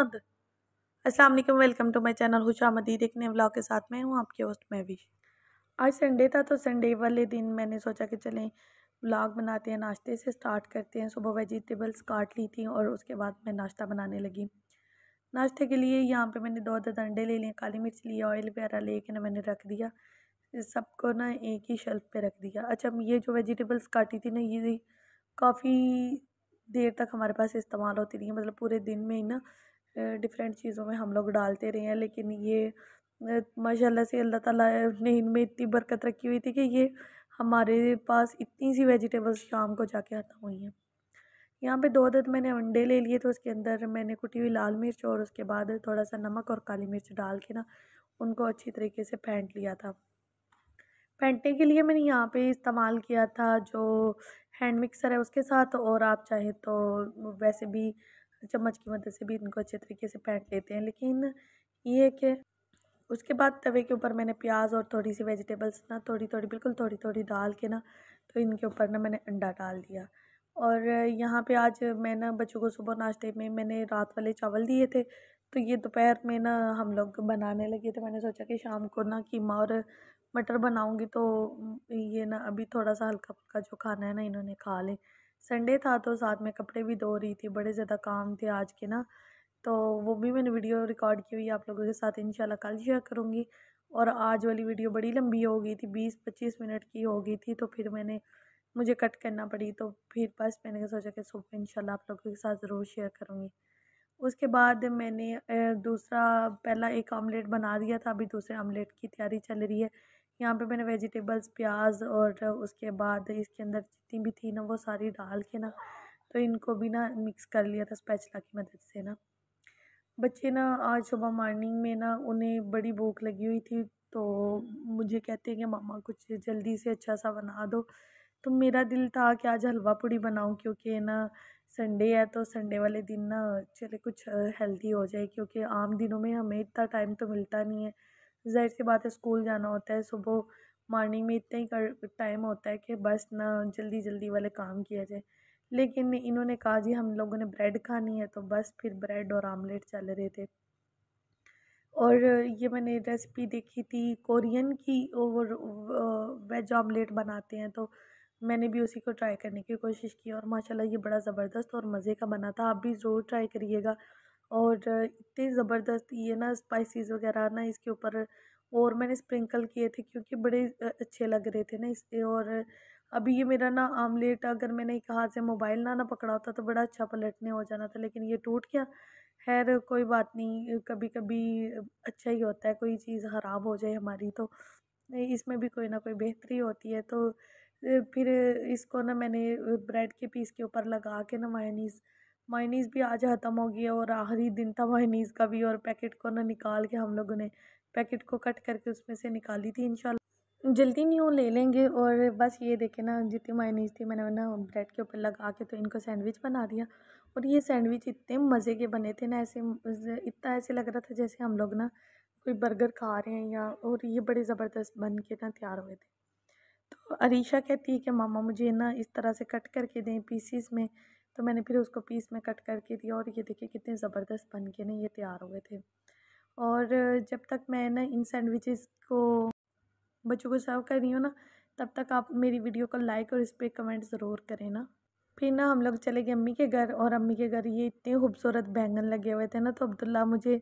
अस्सलाम welcome to my channel हुशा मदीद एक नए व्लॉग के साथ मैं हूँ आपके होस्ट महविश आज संडे था तो संडे वाले दिन मैंने सोचा कि चलें व्लॉग बनाते हैं नाश्ते से स्टार्ट करते हैं सुबह वेजिटेबल्स काट ली थी और उसके बाद मैं नाश्ता बनाने लगी नाश्ते के लिए यहाँ पे मैंने दो दो अंडे ले लिए काली मिर्च लिए ऑयल वगैरह ले ना मैंने रख दिया सबको ना एक ही शेल्फ पर रख दिया अच्छा ये जो वेजिटेबल्स काटी थी ना ये काफ़ी देर तक हमारे पास इस्तेमाल होती रही मतलब पूरे दिन में ही ना डिफरेंट चीज़ों में हम लोग डालते रहे हैं लेकिन ये माशाल्लाह से अल्लाह ताला ने इनमें इतनी बरकत रखी हुई थी कि ये हमारे पास इतनी सी वेजिटेबल्स शाम को जाके आता हुई हैं यहाँ पे दो दद मैंने अंडे ले लिए तो उसके अंदर मैंने कुटी हुई लाल मिर्च और उसके बाद थोड़ा सा नमक और काली मिर्च डाल के ना उनको अच्छी तरीके से फेंट लिया था फेंटने के लिए मैंने यहाँ पे इस्तेमाल किया था जो हैंड मिक्सर है उसके साथ और आप चाहें तो वैसे भी चम्मच की मदद से भी इनको अच्छे तरीके से पैट लेते हैं लेकिन ये कि उसके बाद तवे के ऊपर मैंने प्याज और थोड़ी सी वेजिटेबल्स ना थोड़ी थोड़ी बिल्कुल थोड़ी थोड़ी डाल के ना तो इनके ऊपर ना मैंने अंडा डाल दिया और यहाँ पे आज मैं ना बच्चों को सुबह नाश्ते में मैंने रात वाले चावल दिए थे तो ये दोपहर में ना हम लोग बनाने लगे थे मैंने सोचा कि शाम को ना कीमा और मटर बनाऊँगी तो ये ना अभी थोड़ा सा हल्का फुल्का जो खाना है ना इन्होंने खा लें संडे था तो साथ में कपड़े भी धो रही थी बड़े ज़्यादा काम थे आज के ना तो वो भी मैंने वीडियो रिकॉर्ड की हुई आप लोगों के साथ इंशाल्लाह कल शेयर करूँगी और आज वाली वीडियो बड़ी लंबी हो गई थी बीस पच्चीस मिनट की हो गई थी तो फिर मैंने मुझे कट करना पड़ी तो फिर बस मैंने सोचा कि सुबह इंशाल्लाह आप लोगों के साथ ज़रूर शेयर करूँगी उसके बाद मैंने दूसरा पहला एक ऑमलेट बना दिया था अभी दूसरे ऑमलेट की तैयारी चल रही है यहाँ पे मैंने वेजिटेबल्स प्याज और उसके बाद इसके अंदर जितनी भी थी ना वो सारी डाल के ना तो इनको भी ना मिक्स कर लिया था स्पैचला की मदद से ना बच्चे ना आज सुबह मॉर्निंग में ना उन्हें बड़ी भूख लगी हुई थी तो मुझे कहते हैं कि मामा कुछ जल्दी से अच्छा सा बना दो तो मेरा दिल था कि आज हलवा पूड़ी बनाऊँ क्योंकि ना संडे है तो संडे वाले दिन ना चले कुछ हेल्दी हो जाए क्योंकि आम दिनों में हमें इतना टाइम तो मिलता नहीं है ज़ाहिर सी बात है स्कूल जाना होता है सुबह मॉर्निंग में इतना ही कर टाइम होता है कि बस ना जल्दी जल्दी वाले काम किया जाए लेकिन इन्होंने कहा जी हम लोगों ने ब्रेड खानी है तो बस फिर ब्रेड और आमलेट चल रहे थे और ये मैंने रेसिपी देखी थी कोरियन की और वेज ऑमलेट बनाते हैं तो मैंने भी उसी को ट्राई करने की कोशिश की और माशाल्लाह ये बड़ा ज़बरदस्त और मज़े का बना था आप भी ज़रूर ट्राई करिएगा और इतनी ज़बरदस्त ये ना स्पाइसेस वगैरह ना इसके ऊपर और मैंने स्प्रिंकल किए थे क्योंकि बड़े अच्छे लग रहे थे ना इसके और अभी ये मेरा ना आमलेट अगर मैंने एक हाथ से मोबाइल ना ना पकड़ा होता तो बड़ा अच्छा पलटने हो जाना था लेकिन ये टूट गया खैर कोई बात नहीं कभी कभी अच्छा ही होता है कोई चीज़ ख़राब हो जाए हमारी तो इसमें भी कोई ना कोई बेहतरी होती है तो फिर इसको ना मैंने ब्रेड के पीस के ऊपर लगा के ना मायनीस मायनीस भी आज ख़त्म हो गया और आखिरी दिन था मायनीज़ का भी और पैकेट को ना निकाल के हम लोगों ने पैकेट को कट करके उसमें से निकाली थी इन जल्दी नहीं हो ले लेंगे और बस ये देखे ना जितनी मायनीज थी मैंने ना ब्रेड के ऊपर लगा के तो इनको सैंडविच बना दिया और ये सैंडविच इतने मज़े के बने थे ना ऐसे इतना ऐसे लग रहा था जैसे हम लोग ना कोई बर्गर खा रहे हैं या और ये बड़े ज़बरदस्त बन के ना तैयार हुए थे तो अरीशा कहती है कि मामा मुझे ना इस तरह से कट करके दें पीसीस में तो मैंने फिर उसको पीस में कट करके दिया और ये देखिए कितने ज़बरदस्त बन के ना ये तैयार हुए थे और जब तक मैं ना इन सैंडविचेस को बच्चों को सर्व कर रही हूँ ना तब तक आप मेरी वीडियो को लाइक और इस पर कमेंट ज़रूर करें ना फिर ना हम लोग चले गए अम्मी के घर और अम्मी के घर ये इतने खूबसूरत बैंगन लगे हुए थे ना तो अब्दुल्ला मुझे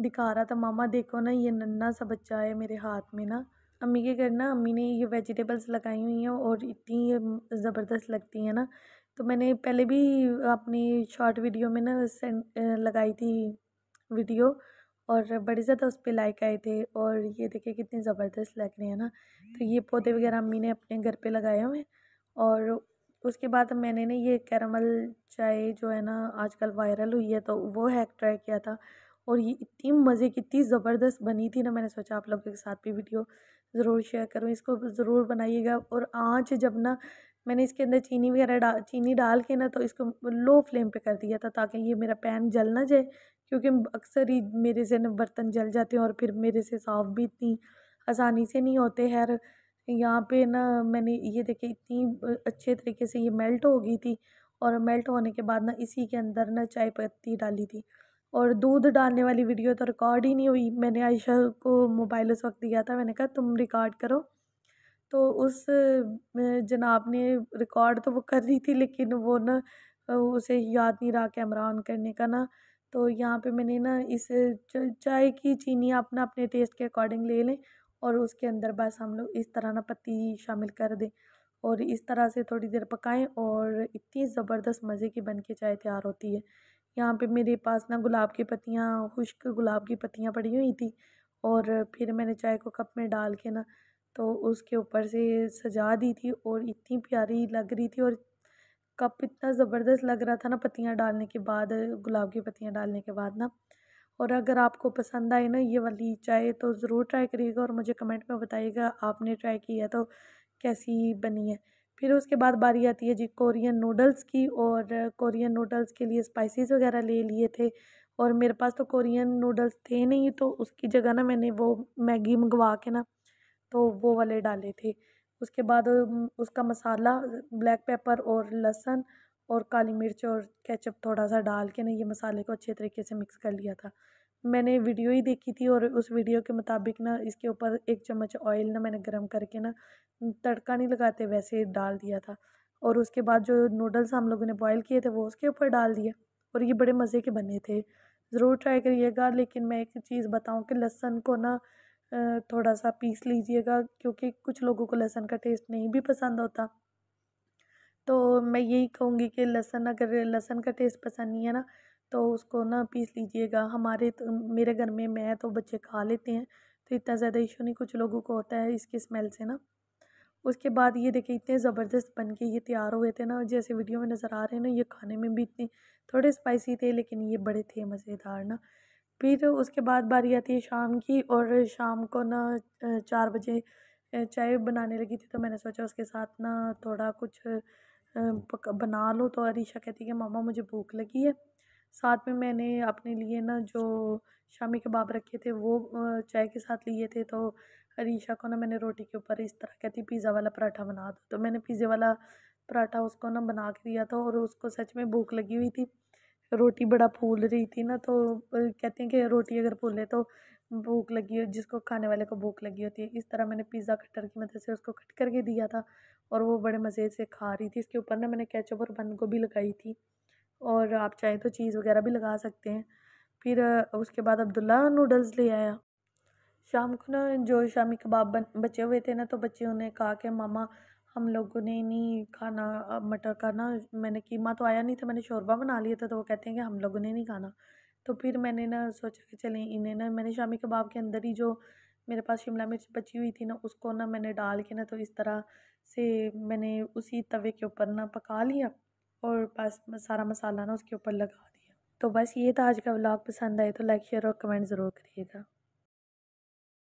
दिखा रहा था मामा देखो ना ये नन्ना सा बच्चा है मेरे हाथ में ना अम्मी के घर ना अम्मी ने ये वेजिटेबल्स लगाई हुई हैं और इतनी ज़बरदस्त लगती हैं ना तो मैंने पहले भी अपनी शॉर्ट वीडियो में ना लगाई थी वीडियो और बड़े ज़्यादा उस पर लाइक आए थे और ये देखे कितने ज़बरदस्त लग रहे हैं ना तो ये पौधे वगैरह अम्मी ने अपने घर पे लगाए हुए हैं और उसके बाद मैंने ना ये कैरमल चाय जो है ना आजकल वायरल हुई है तो वो हैक ट्राई किया था और ये इतनी मज़े की इतनी ज़बरदस्त बनी थी ना मैंने सोचा आप लोगों के साथ भी वीडियो ज़रूर शेयर करूँ इसको ज़रूर बनाइएगा और आँच जब ना मैंने इसके अंदर चीनी वगैरह डाल चीनी डाल के ना तो इसको लो फ्लेम पे कर दिया था ताकि ये मेरा पैन जल ना जाए क्योंकि अक्सर ही मेरे से ना बर्तन जल जाते हैं और फिर मेरे से साफ़ भी इतनी आसानी से नहीं होते हैं यहाँ पे ना मैंने ये देखे इतनी अच्छे तरीके से ये मेल्ट हो गई थी और मेल्ट होने के बाद ना इसी के अंदर ना चाय पत्ती डाली थी और दूध डालने वाली वीडियो तो रिकॉर्ड ही नहीं हुई मैंने आयशा को मोबाइल उस वक्त दिया था मैंने कहा तुम रिकॉर्ड करो तो उस जनाब ने रिकॉर्ड तो वो कर रही थी लेकिन वो ना उसे याद नहीं रहा कैमरा ऑन करने का ना तो यहाँ पे मैंने ना इस चाय की चीनी अपना अपने टेस्ट के अकॉर्डिंग ले लें और उसके अंदर बस हम लोग इस तरह ना पत्ती शामिल कर दें और इस तरह से थोड़ी देर पकाएं और इतनी ज़बरदस्त मज़े की बन के चाय तैयार होती है यहाँ पे मेरे पास ना गुलाब की पत्तियाँ खुश्क गुलाब की पत्तियाँ पड़ी हुई थी और फिर मैंने चाय को कप में डाल के ना तो उसके ऊपर से सजा दी थी और इतनी प्यारी लग रही थी और कप इतना ज़बरदस्त लग रहा था ना पत्तियाँ डालने के बाद गुलाब की पत्तियाँ डालने के बाद ना और अगर आपको पसंद आए ना ये वाली चाय तो ज़रूर ट्राई करिएगा और मुझे कमेंट में बताइएगा आपने ट्राई किया तो कैसी बनी है फिर उसके बाद बारी आती है जी कोरियन नूडल्स की और कोरियन नूडल्स के लिए स्पाइसेस वगैरह ले लिए थे और मेरे पास तो कोरियन नूडल्स थे नहीं तो उसकी जगह ना मैंने वो मैगी मंगवा के ना तो वो वाले डाले थे उसके बाद उसका मसाला ब्लैक पेपर और लहसुन और काली मिर्च और केचप थोड़ा सा डाल के ना ये मसाले को अच्छे तरीके से मिक्स कर लिया था मैंने वीडियो ही देखी थी और उस वीडियो के मुताबिक ना इसके ऊपर एक चम्मच ऑयल ना मैंने गर्म करके ना तड़का नहीं लगाते वैसे डाल दिया था और उसके बाद जो नूडल्स हम लोगों ने बॉयल किए थे वो उसके ऊपर डाल दिए और ये बड़े मज़े के बने थे ज़रूर ट्राई करिएगा लेकिन मैं एक चीज़ बताऊँ कि लहसन को ना थोड़ा सा पीस लीजिएगा क्योंकि कुछ लोगों को लहसन का टेस्ट नहीं भी पसंद होता तो मैं यही कहूँगी कि लहसन अगर लहसन का टेस्ट पसंद नहीं है ना तो उसको ना पीस लीजिएगा हमारे तो मेरे घर में मैं तो बच्चे खा लेते हैं तो इतना ज़्यादा इशू नहीं कुछ लोगों को होता है इसकी स्मेल से ना उसके बाद ये देखिए इतने ज़बरदस्त बन के ये तैयार हुए थे ना जैसे वीडियो में नज़र आ रहे हैं ना ये खाने में भी इतने थोड़े स्पाइसी थे लेकिन ये बड़े थे मज़ेदार ना फिर उसके बाद बारी आती है शाम की और शाम को ना चार बजे चाय बनाने लगी थी तो मैंने सोचा उसके साथ ना थोड़ा कुछ बना लो तो अरीशा कहती है कि मुझे भूख लगी है साथ में मैंने अपने लिए ना जो शामी कबाब रखे थे वो चाय के साथ लिए थे तो अरीशा को ना मैंने रोटी के ऊपर इस तरह कहती पिज़्ज़ा वाला पराठा बना दो तो मैंने पिज़्ज़े वाला पराठा उसको ना बना के दिया था और उसको सच में भूख लगी हुई थी रोटी बड़ा फूल रही थी ना तो कहते हैं कि रोटी अगर फूले तो भूख लगी हो जिसको खाने वाले को भूख लगी होती है इस तरह मैंने पिज़्ज़ा कटर की मदद से उसको कट करके दिया था और वो बड़े मज़े से खा रही थी इसके ऊपर ना मैंने कैचअप और बन को भी लगाई थी और आप चाहें तो चीज़ वगैरह भी लगा सकते हैं फिर उसके बाद अब्दुल्ला नूडल्स ले आया शाम को ना जो शामी कबाब बन बचे हुए थे ना तो बच्चे उन्हें कहा कि मामा हम लोगों ने नहीं खाना मटर का ना मैंने कीमा तो आया नहीं था मैंने शोरबा बना लिया था तो वो कहते हैं कि हम लोगों ने नहीं खाना तो फिर मैंने ना सोचा कि चलें इन्हें ना मैंने शामी कबाब के अंदर ही जो मेरे पास शिमला मिर्च बची हुई थी ना उसको ना मैंने डाल के ना तो इस तरह से मैंने उसी तवे के ऊपर ना पका लिया और बस सारा मसाला ना उसके ऊपर लगा दिया तो बस ये था आज का व्लॉग पसंद आए तो लाइक शेयर और कमेंट ज़रूर करिएगा